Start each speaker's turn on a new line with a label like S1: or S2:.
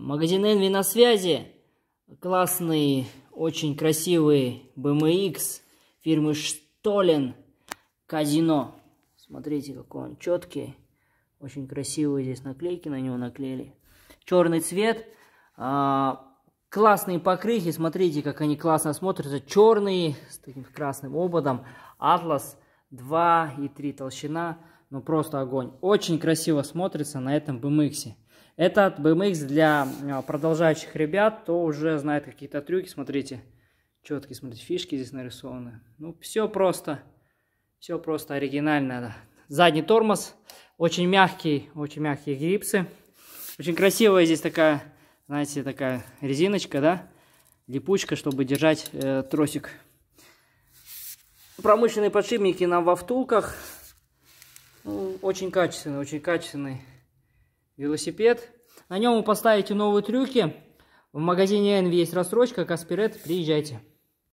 S1: Магазин Envy на связи. Классный, очень красивый BMX эм фирмы Штолен Казино. Смотрите, какой он четкий. Очень красивые здесь наклейки на него наклеили. Черный цвет. А, классные покрыхи. Смотрите, как они классно смотрятся. Черные, с таким красным ободом. Атлас 2 и 3 толщина. Ну просто огонь. Очень красиво смотрится на этом BMX. Этот BMX для а, продолжающих ребят, то уже знает какие-то трюки, смотрите. Четкие, смотрите, фишки здесь нарисованы. Ну, все просто, все просто оригинально. Задний тормоз, очень мягкий, очень мягкие грипсы. Очень красивая здесь такая, знаете, такая резиночка, да? Липучка, чтобы держать э, тросик. Промышленные подшипники на во втулках. Ну, очень качественный, очень качественный велосипед. На нем вы поставите новые трюки. В магазине Envy есть рассрочка, Каспирет, приезжайте.